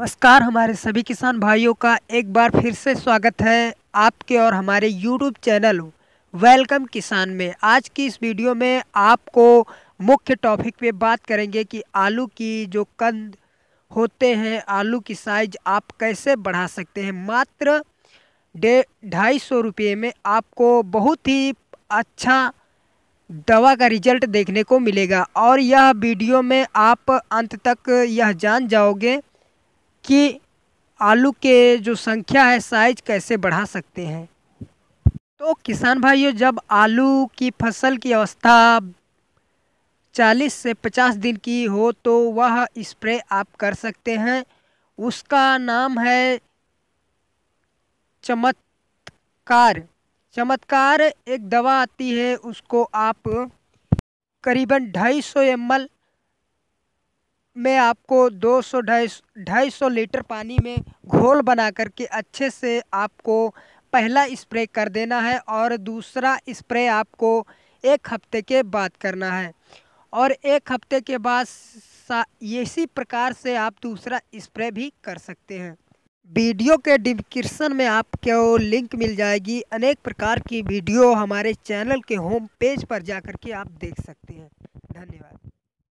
नमस्कार हमारे सभी किसान भाइयों का एक बार फिर से स्वागत है आपके और हमारे यूट्यूब चैनल वेलकम किसान में आज की इस वीडियो में आपको मुख्य टॉपिक पे बात करेंगे कि आलू की जो कंद होते हैं आलू की साइज आप कैसे बढ़ा सकते हैं मात्र डे ढाई सौ रुपये में आपको बहुत ही अच्छा दवा का रिजल्ट देखने को मिलेगा और यह वीडियो में आप अंत तक यह जान जाओगे कि आलू के जो संख्या है साइज कैसे बढ़ा सकते हैं तो किसान भाइयों जब आलू की फसल की अवस्था 40 से 50 दिन की हो तो वह स्प्रे आप कर सकते हैं उसका नाम है चमत्कार चमत्कार एक दवा आती है उसको आप करीबन ढाई सौ एम एल में आपको 200 ढाई ढाई सौ लीटर पानी में घोल बना करके अच्छे से आपको पहला स्प्रे कर देना है और दूसरा स्प्रे आपको एक हफ्ते के बाद करना है और एक हफ्ते के बाद इसी प्रकार से आप दूसरा स्प्रे भी कर सकते हैं वीडियो के डिस्क्रिप्शन में आपको लिंक मिल जाएगी अनेक प्रकार की वीडियो हमारे चैनल के होम पेज पर जाकर के आप देख सकते हैं धन्यवाद